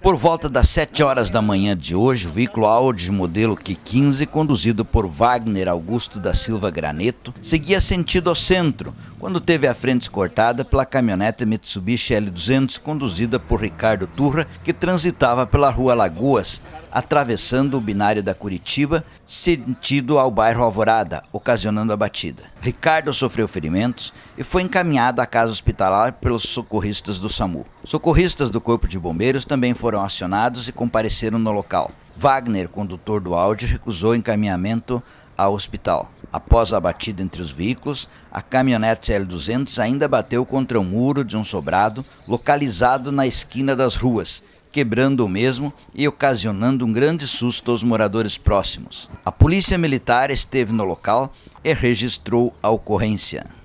Por volta das 7 horas da manhã de hoje, o veículo Audi modelo Q15, conduzido por Wagner Augusto da Silva Graneto, seguia sentido ao centro, quando teve a frente cortada pela caminhonete Mitsubishi L200 conduzida por Ricardo Turra, que transitava pela rua Lagoas, atravessando o binário da Curitiba, sentido ao bairro Alvorada, ocasionando a batida. Ricardo sofreu ferimentos e foi encaminhado à casa hospitalar pelos socorristas do SAMU. Socorristas do Corpo de Bombeiros também foram acionados e compareceram no local. Wagner, condutor do áudio, recusou encaminhamento ao hospital. Após a batida entre os veículos, a caminhonete CL200 ainda bateu contra o um muro de um sobrado localizado na esquina das ruas, quebrando o mesmo e ocasionando um grande susto aos moradores próximos. A polícia militar esteve no local e registrou a ocorrência.